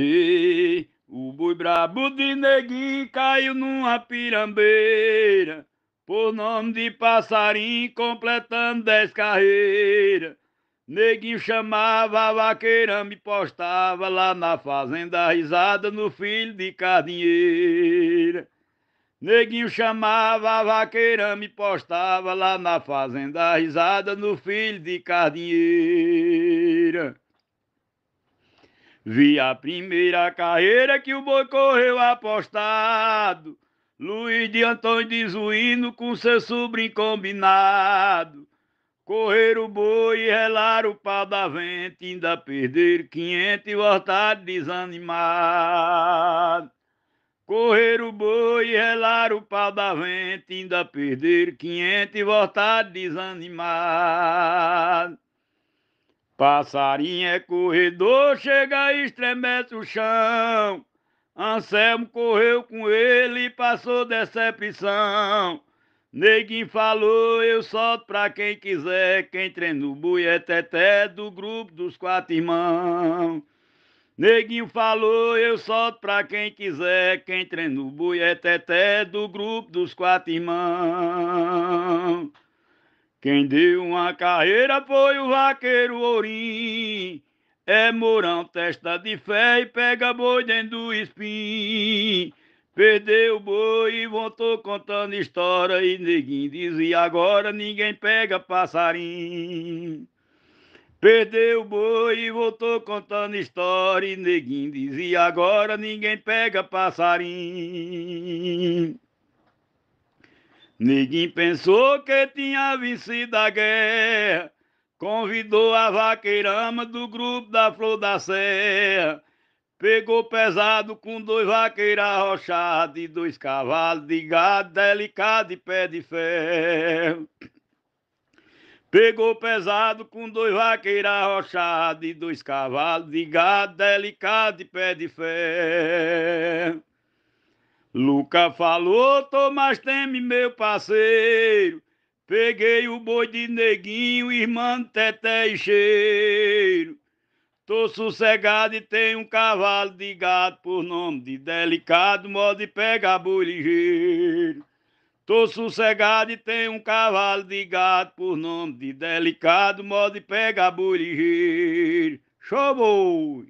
E o boi brabo de neguinho caiu numa pirambeira, por nome de passarinho, completando dez carreiras. Neguinho chamava a vaqueira, me postava lá na fazenda, risada no filho de cardinheira. Neguinho chamava a vaqueira, me postava lá na fazenda, risada no filho de cardinheira. Vi a primeira carreira que o boi correu apostado. Luiz de Antônio de Zuíno com seu sobrinho combinado. Correr o boi e relar o pau da vente, ainda perder quinhentos e voltar desanimado. Correr o boi e relar o pau da vente, ainda perder quinhentos e voltar desanimado. Passarinho é corredor, chega e estremece o chão. Anselmo correu com ele e passou decepção. Neguinho falou, eu solto pra quem quiser, quem treina o boi é teté do grupo dos quatro irmãos. Neguinho falou, eu solto pra quem quiser, quem treina o boi é teté do grupo dos quatro irmãos. Quem deu uma carreira foi o vaqueiro Ourim. É Mourão, testa de fé e pega boi dentro do espinho. Perdeu o boi e voltou contando história. E neguinho dizia: agora ninguém pega passarinho. Perdeu o boi e voltou contando história. E neguinho dizia: agora ninguém pega passarinho. Ninguém pensou que tinha vencido a guerra. Convidou a vaqueirama do grupo da Flor da Serra. Pegou pesado com dois vaqueiros arrochados e dois cavalos de gado delicado e pé de ferro. Pegou pesado com dois vaqueiros arrochados e dois cavalos de gado delicado e pé de ferro. Luca falou, Tomás teme meu parceiro, peguei o boi de neguinho, irmã Teté e cheiro. Tô sossegado e tenho um cavalo de gato por nome de delicado, modo de pegar boi ligeiro. Tô sossegado e tenho um cavalo de gato por nome de delicado, modo de pegar boi ligeiro. Show